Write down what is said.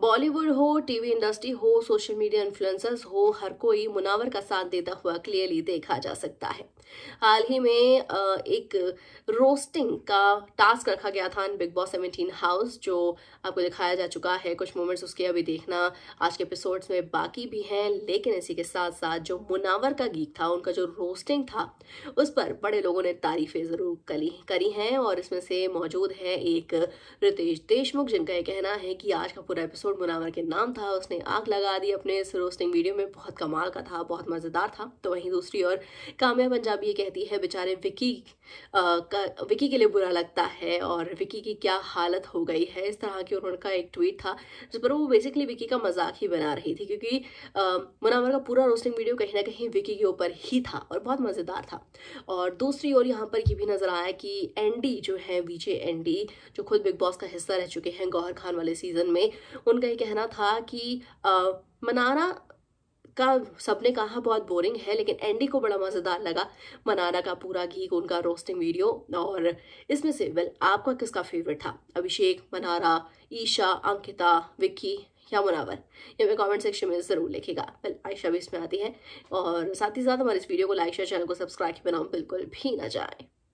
बॉलीवुड हो TV industry हो social media influencers हो हर कोई मुनावर का साथ देता हुआ क्लियरली देखा जा सकता है हाल ही में एक रोस्टिंग का टास्क रखा गया था बिग बॉस सेवेंटीन हाउस जो आपको दिखाया जा चुका है कुछ मोमेंट्स उसके अभी देखना आज के एपिसोड्स में बाकी भी हैं लेकिन इसी के साथ साथ जो मुनावर का गीत था उनका जो रोस्टिंग था उस पर बड़े लोगों ने तारीफें जरूर करी करी हैं और इसमें से मौजूद है एक रितेश देशमुख जिनका ये कहना है कि आज का पूरा एपिसोड एपिसोड मुनावर के नाम था उसने आग लगा दी अपने इस रोस्टिंग वीडियो में बहुत कमाल का था बहुत मज़ेदार था तो वहीं दूसरी ओर कामया पंजाबी ये कहती है बेचारे विकी आ, का विकी के लिए बुरा लगता है और विकी की क्या हालत हो गई है इस तरह की उनका एक ट्वीट था जिस पर वो बेसिकली विकी का मजाक ही बना रही थी क्योंकि मुनावर का पूरा रोस्टिंग वीडियो कहीं ना कहीं विकी के ऊपर ही था और बहुत मज़ेदार था और दूसरी ओर यहाँ पर ये भी नज़र आया कि एनडी जो है वीजे एनडी जो खुद बिग बॉस का हिस्सा रह चुके हैं गौहर खान वाले सीज़न में उन उनका ये कहना था कि आ, का सबने कहा बहुत बोरिंग है लेकिन एंडी को बड़ा मज़ेदार लगा मनारा का पूरा घीक उनका रोस्टिंग वीडियो और इसमें से वेल आपका किसका फेवरेट था अभिषेक मनारा ईशा अंकिता विक्की या मुनावर ये हमें कमेंट सेक्शन में ज़रूर लिखेगा वेल आयशा भी इसमें आती है और साथ ही साथ हमारे इस वीडियो को लाइक शेयर चैनल को सब्सक्राइब के बनाओ बिल्कुल भी ना जाए